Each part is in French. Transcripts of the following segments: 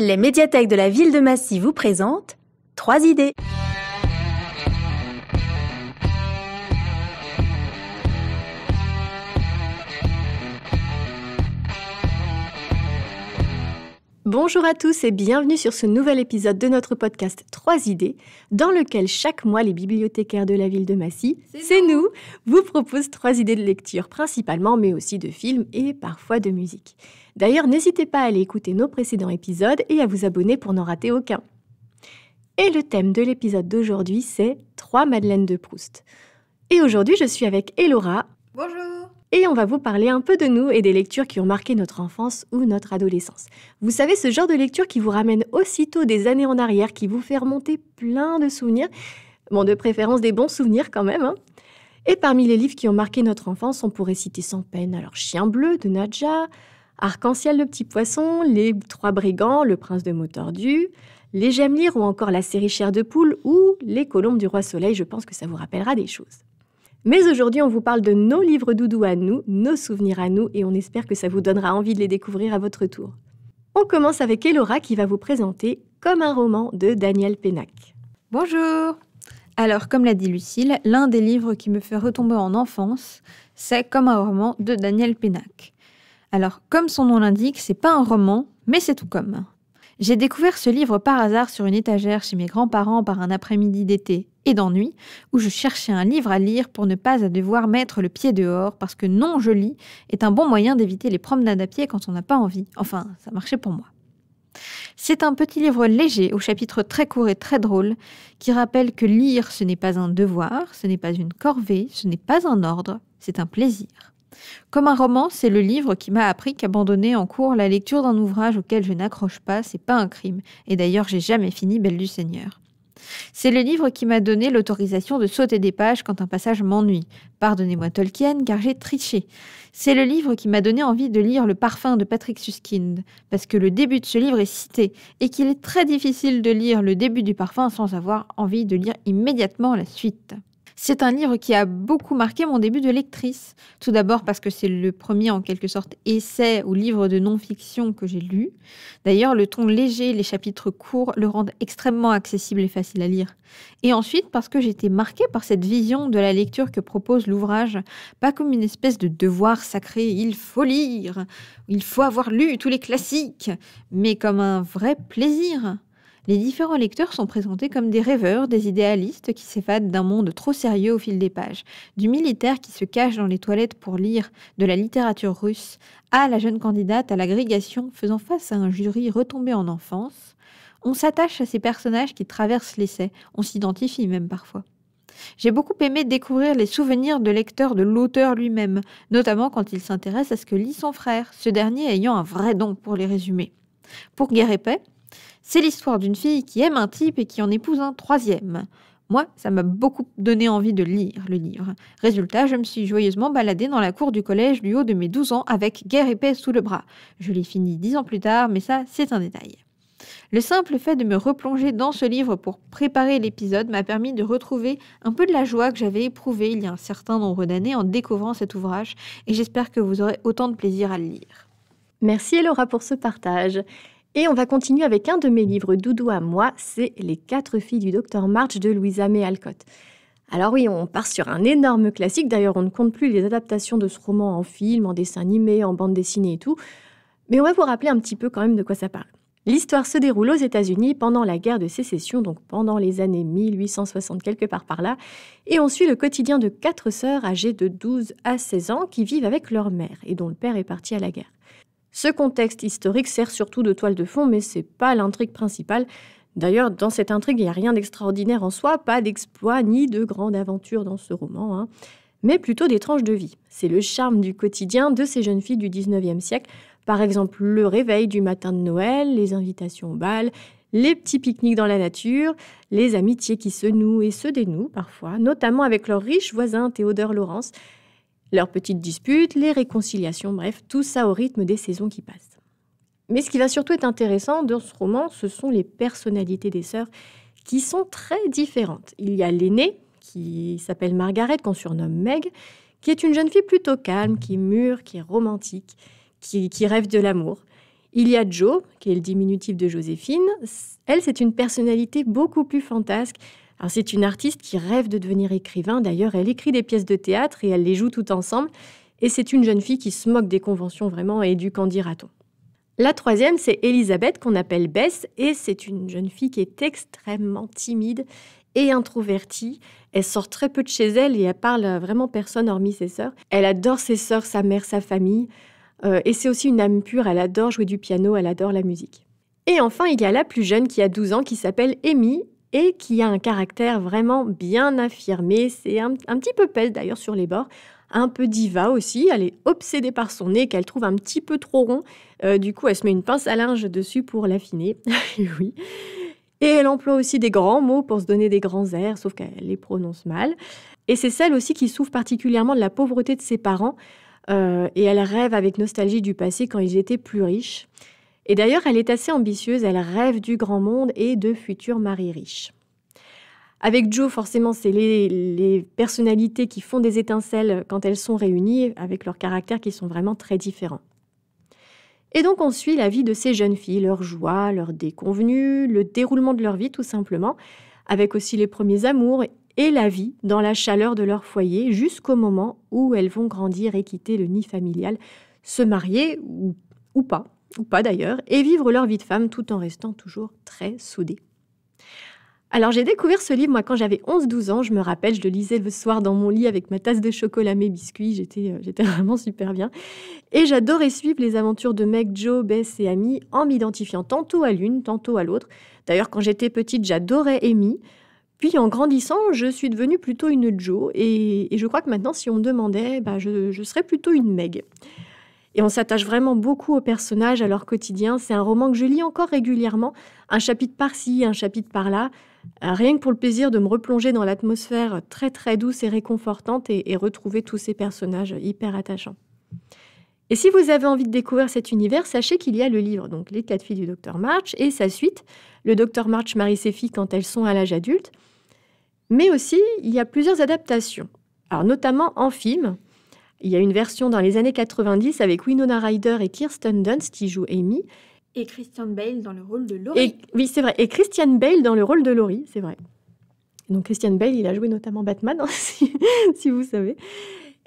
Les médiathèques de la ville de Massy vous présentent trois idées. Bonjour à tous et bienvenue sur ce nouvel épisode de notre podcast 3 idées, dans lequel chaque mois les bibliothécaires de la ville de Massy, c'est nous, vous proposent 3 idées de lecture principalement, mais aussi de films et parfois de musique. D'ailleurs, n'hésitez pas à aller écouter nos précédents épisodes et à vous abonner pour n'en rater aucun. Et le thème de l'épisode d'aujourd'hui, c'est 3 Madeleines de Proust. Et aujourd'hui, je suis avec Elora. Bonjour et on va vous parler un peu de nous et des lectures qui ont marqué notre enfance ou notre adolescence. Vous savez, ce genre de lecture qui vous ramène aussitôt des années en arrière, qui vous fait remonter plein de souvenirs, bon, de préférence des bons souvenirs quand même. Hein. Et parmi les livres qui ont marqué notre enfance, on pourrait citer sans peine alors Chien bleu de Nadja, Arc-en-ciel le petit poisson, Les trois brigands, Le prince de mots Les lire ou encore la série Chair de poule ou Les colombes du roi soleil, je pense que ça vous rappellera des choses. Mais aujourd'hui, on vous parle de nos livres doudous à nous, nos souvenirs à nous, et on espère que ça vous donnera envie de les découvrir à votre tour. On commence avec Elora qui va vous présenter Comme un roman de Daniel Pénac. Bonjour Alors, comme l'a dit Lucille, l'un des livres qui me fait retomber en enfance, c'est Comme un roman de Daniel Pénac. Alors, comme son nom l'indique, c'est pas un roman, mais c'est tout comme. J'ai découvert ce livre par hasard sur une étagère chez mes grands-parents par un après-midi d'été et d'ennui, où je cherchais un livre à lire pour ne pas devoir mettre le pied dehors, parce que non, je lis est un bon moyen d'éviter les promenades à pied quand on n'a pas envie. Enfin, ça marchait pour moi. C'est un petit livre léger, au chapitre très court et très drôle, qui rappelle que lire, ce n'est pas un devoir, ce n'est pas une corvée, ce n'est pas un ordre, c'est un plaisir. Comme un roman, c'est le livre qui m'a appris qu'abandonner en cours la lecture d'un ouvrage auquel je n'accroche pas, c'est pas un crime. Et d'ailleurs, j'ai jamais fini Belle du Seigneur. C'est le livre qui m'a donné l'autorisation de sauter des pages quand un passage m'ennuie. Pardonnez-moi Tolkien, car j'ai triché. C'est le livre qui m'a donné envie de lire Le parfum de Patrick Suskind, parce que le début de ce livre est cité, et qu'il est très difficile de lire le début du parfum sans avoir envie de lire immédiatement la suite. C'est un livre qui a beaucoup marqué mon début de lectrice. Tout d'abord parce que c'est le premier en quelque sorte essai ou livre de non-fiction que j'ai lu. D'ailleurs, le ton léger, les chapitres courts le rendent extrêmement accessible et facile à lire. Et ensuite parce que j'étais marquée par cette vision de la lecture que propose l'ouvrage, pas comme une espèce de devoir sacré, il faut lire, il faut avoir lu tous les classiques, mais comme un vrai plaisir les différents lecteurs sont présentés comme des rêveurs, des idéalistes qui s'évadent d'un monde trop sérieux au fil des pages, du militaire qui se cache dans les toilettes pour lire de la littérature russe, à la jeune candidate à l'agrégation faisant face à un jury retombé en enfance. On s'attache à ces personnages qui traversent l'essai, on s'identifie même parfois. J'ai beaucoup aimé découvrir les souvenirs de lecteurs de l'auteur lui-même, notamment quand il s'intéresse à ce que lit son frère, ce dernier ayant un vrai don pour les résumer. Pour Guerre et c'est l'histoire d'une fille qui aime un type et qui en épouse un troisième. Moi, ça m'a beaucoup donné envie de lire le livre. Résultat, je me suis joyeusement baladée dans la cour du collège du haut de mes 12 ans avec Guerre Paix sous le bras. Je l'ai fini dix ans plus tard, mais ça, c'est un détail. Le simple fait de me replonger dans ce livre pour préparer l'épisode m'a permis de retrouver un peu de la joie que j'avais éprouvée il y a un certain nombre d'années en découvrant cet ouvrage, et j'espère que vous aurez autant de plaisir à le lire. Merci Laura pour ce partage. Et on va continuer avec un de mes livres doudou à moi, c'est Les quatre filles du docteur March de Louisa May Alcott. Alors oui, on part sur un énorme classique, d'ailleurs on ne compte plus les adaptations de ce roman en film, en dessin animé, en bande dessinée et tout, mais on va vous rappeler un petit peu quand même de quoi ça parle. L'histoire se déroule aux États-Unis pendant la guerre de sécession, donc pendant les années 1860 quelque part par là, et on suit le quotidien de quatre sœurs âgées de 12 à 16 ans qui vivent avec leur mère et dont le père est parti à la guerre. Ce contexte historique sert surtout de toile de fond, mais c'est pas l'intrigue principale. D'ailleurs, dans cette intrigue, il n'y a rien d'extraordinaire en soi, pas d'exploit ni de grande aventure dans ce roman, hein, mais plutôt des tranches de vie. C'est le charme du quotidien de ces jeunes filles du 19e siècle, par exemple le réveil du matin de Noël, les invitations au bal, les petits pique-niques dans la nature, les amitiés qui se nouent et se dénouent parfois, notamment avec leur riche voisin Théodore Laurence, leurs petites disputes, les réconciliations, bref, tout ça au rythme des saisons qui passent. Mais ce qui va surtout être intéressant dans ce roman, ce sont les personnalités des sœurs qui sont très différentes. Il y a l'aînée, qui s'appelle Margaret, qu'on surnomme Meg, qui est une jeune fille plutôt calme, qui est mûre, qui est romantique, qui, rêve de l'amour. Il y a Jo, qui est le diminutif de Joséphine. Elle, c'est une personnalité beaucoup plus fantasque, alors c'est une artiste qui rêve de devenir écrivain. D'ailleurs, elle écrit des pièces de théâtre et elle les joue toutes ensemble. Et c'est une jeune fille qui se moque des conventions vraiment et du qu'en dira-t-on. La troisième, c'est Elisabeth qu'on appelle Bess et c'est une jeune fille qui est extrêmement timide et introvertie. Elle sort très peu de chez elle et elle parle vraiment personne hormis ses sœurs. Elle adore ses sœurs, sa mère, sa famille. Euh, et c'est aussi une âme pure, elle adore jouer du piano, elle adore la musique. Et enfin, il y a la plus jeune qui a 12 ans qui s'appelle Amy et qui a un caractère vraiment bien affirmé. C'est un, petit peu pelle d'ailleurs sur les bords, un peu diva aussi. Elle est obsédée par son nez qu'elle trouve un petit peu trop rond. Euh, du coup, elle se met une pince à linge dessus pour l'affiner. oui. Et elle emploie aussi des grands mots pour se donner des grands airs, sauf qu'elle les prononce mal. Et c'est celle aussi qui souffre particulièrement de la pauvreté de ses parents. Euh, et elle rêve avec nostalgie du passé quand ils étaient plus riches. Et d'ailleurs, elle est assez ambitieuse, elle rêve du grand monde et de futurs maris riches. Avec Joe, forcément, c'est les, personnalités qui font des étincelles quand elles sont réunies, avec leurs caractères qui sont vraiment très différents. Et donc on suit la vie de ces jeunes filles, leurs joies, leurs déconvenues, le déroulement de leur vie tout simplement, avec aussi les premiers amours et la vie dans la chaleur de leur foyer jusqu'au moment où elles vont grandir et quitter le nid familial, se marier ou pas ou pas d'ailleurs, et vivre leur vie de femme tout en restant toujours très soudés. Alors j'ai découvert ce livre, moi quand j'avais 11-12 ans, je me rappelle, je le lisais le soir dans mon lit avec ma tasse de chocolat, mes biscuits, j'étais, euh, j'étais vraiment super bien. Et j'adorais suivre les aventures de Meg, Joe, Bess et Amy en m'identifiant tantôt à l'une, tantôt à l'autre. D'ailleurs quand j'étais petite, j'adorais Amy. Puis en grandissant, je suis devenue plutôt une Joe et, je crois que maintenant si on me demandait, bah, je serais plutôt une Meg. Et on s'attache vraiment beaucoup aux personnages, à leur quotidien. C'est un roman que je lis encore régulièrement, un chapitre par-ci, un chapitre par-là, euh, rien que pour le plaisir de me replonger dans l'atmosphère très très douce et réconfortante et, retrouver tous ces personnages hyper attachants. Et si vous avez envie de découvrir cet univers, sachez qu'il y a le livre, donc Les quatre filles du docteur March et sa suite, le docteur March marie ses filles quand elles sont à l'âge adulte. Mais aussi, il y a plusieurs adaptations. Alors notamment en film, il y a une version dans les années 90 avec Winona Ryder et Kirsten Dunst qui jouent Amy. Et Christian Bale dans le rôle de Laurie. oui, c'est vrai. Et Christian Bale dans le rôle de Laurie, c'est vrai. Donc Christian Bale, il a joué notamment Batman, hein, si, si, vous savez.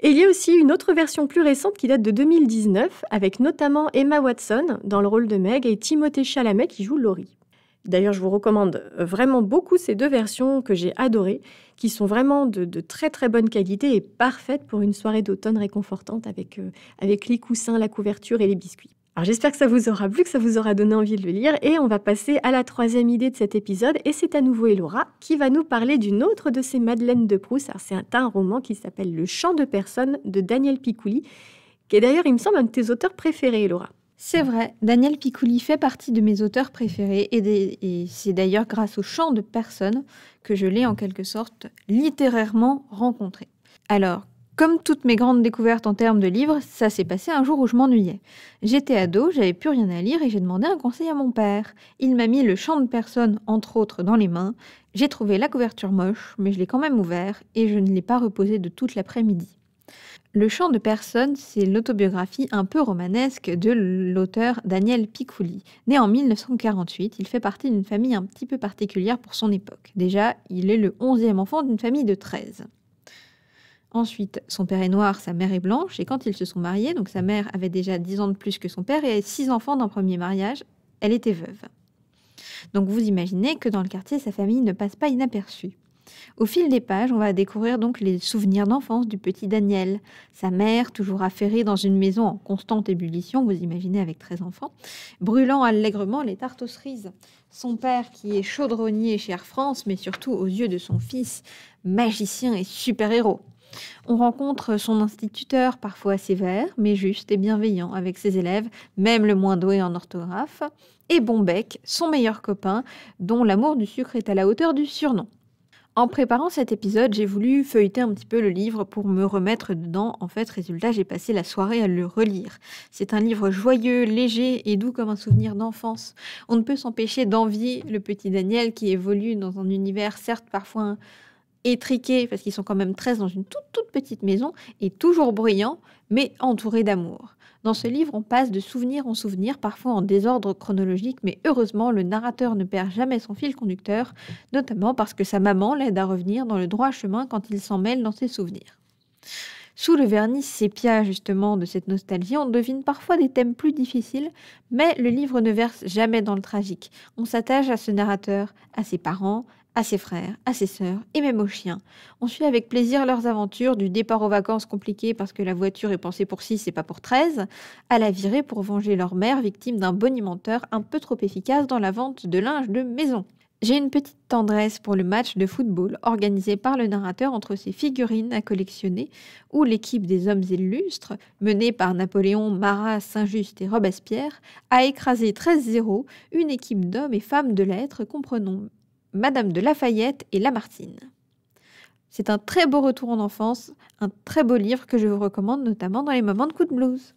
Et il y a aussi une autre version plus récente qui date de 2019, avec notamment Emma Watson dans le rôle de Meg et Timothée Chalamet qui joue Laurie. D'ailleurs, je vous recommande euh, vraiment beaucoup ces deux versions que j'ai adorées, qui sont vraiment de, très très bonne qualité et parfaites pour une soirée d'automne réconfortante avec, euh, avec les coussins, la couverture et les biscuits. Alors j'espère que ça vous aura plu, que ça vous aura donné envie de le lire et on va passer à la troisième idée de cet épisode et c'est à nouveau Elora qui va nous parler d'une autre de ces Madeleines de Proust. C'est un, un roman qui s'appelle Le chant de personne de Daniel Picouli qui est d'ailleurs il me semble un de tes auteurs préférés Elora. C'est vrai, Daniel Picouli fait partie de mes auteurs préférés et, c'est d'ailleurs grâce au champ de personnes que je l'ai en quelque sorte littérairement rencontré. Alors, comme toutes mes grandes découvertes en termes de livres, ça s'est passé un jour où je m'ennuyais. J'étais ado, j'avais plus rien à lire et j'ai demandé un conseil à mon père. Il m'a mis le champ de personnes, entre autres, dans les mains. J'ai trouvé la couverture moche, mais je l'ai quand même ouvert et je ne l'ai pas reposé de toute l'après-midi. Le chant de personne, c'est l'autobiographie un peu romanesque de l'auteur Daniel Picouli. Né en 1948, il fait partie d'une famille un petit peu particulière pour son époque. Déjà, il est le onzième enfant d'une famille de 13. Ensuite, son père est noir, sa mère est blanche, et quand ils se sont mariés, donc sa mère avait déjà 10 ans de plus que son père et six enfants d'un premier mariage, elle était veuve. Donc vous imaginez que dans le quartier, sa famille ne passe pas inaperçue. Au fil des pages, on va découvrir donc les souvenirs d'enfance du petit Daniel. Sa mère, toujours affairée dans une maison en constante ébullition, vous imaginez avec 13 enfants, brûlant allègrement les tartes aux cerises. Son père, qui est chaudronnier chez Air France, mais surtout aux yeux de son fils, magicien et super-héros. On rencontre son instituteur, parfois sévère, mais juste et bienveillant avec ses élèves, même le moins doué en orthographe, et Bombec, son meilleur copain, dont l'amour du sucre est à la hauteur du surnom. En préparant cet épisode, j'ai voulu feuilleter un petit peu le livre pour me remettre dedans. En fait, résultat, j'ai passé la soirée à le relire. C'est un livre joyeux, léger et doux comme un souvenir d'enfance. On ne peut s'empêcher d'envier le petit Daniel qui évolue dans un univers certes parfois étriqués, parce qu'ils sont quand même 13 dans une toute, toute petite maison, et toujours bruyants, mais entourés d'amour. Dans ce livre, on passe de souvenir en souvenir, parfois en désordre chronologique, mais heureusement, le narrateur ne perd jamais son fil conducteur, notamment parce que sa maman l'aide à revenir dans le droit chemin quand il s'en mêle dans ses souvenirs. Sous le vernis sépia justement de cette nostalgie, on devine parfois des thèmes plus difficiles, mais le livre ne verse jamais dans le tragique. On s'attache à ce narrateur, à ses parents, à ses frères, à ses sœurs et même aux chiens. On suit avec plaisir leurs aventures du départ aux vacances compliquées parce que la voiture est pensée pour 6 et pas pour 13, à la virée pour venger leur mère victime d'un bonimenteur un peu trop efficace dans la vente de linge de maison. J'ai une petite tendresse pour le match de football organisé par le narrateur entre ses figurines à collectionner, où l'équipe des hommes illustres, menée par Napoléon, Marat, Saint-Just et Robespierre, a écrasé 13-0 une équipe d'hommes et femmes de lettres comprenant Madame de Lafayette et Lamartine. C'est un très beau retour en enfance, un très beau livre que je vous recommande notamment dans les moments de coup de blues.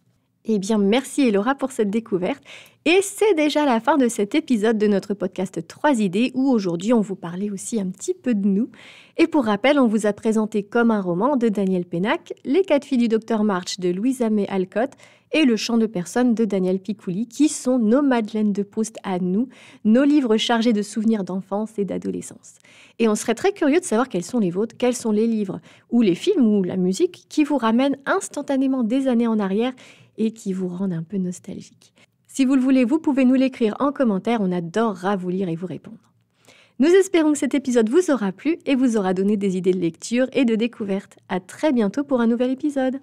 Eh bien, merci Elora pour cette découverte. Et c'est déjà la fin de cet épisode de notre podcast 3 idées où aujourd'hui on vous parlait aussi un petit peu de nous. Et pour rappel, on vous a présenté comme un roman de Daniel Pénac, Les quatre filles du docteur March de Louisa May Alcott et Le chant de personne de Daniel Picouli qui sont nos Madeleines de Proust à nous, nos livres chargés de souvenirs d'enfance et d'adolescence. Et on serait très curieux de savoir quels sont les vôtres, quels sont les livres ou les films ou la musique qui vous ramènent instantanément des années en arrière et qui vous rendent un peu nostalgique. Si vous le voulez, vous pouvez nous l'écrire en commentaire, on adorera vous lire et vous répondre. Nous espérons que cet épisode vous aura plu et vous aura donné des idées de lecture et de découverte. À très bientôt pour un nouvel épisode.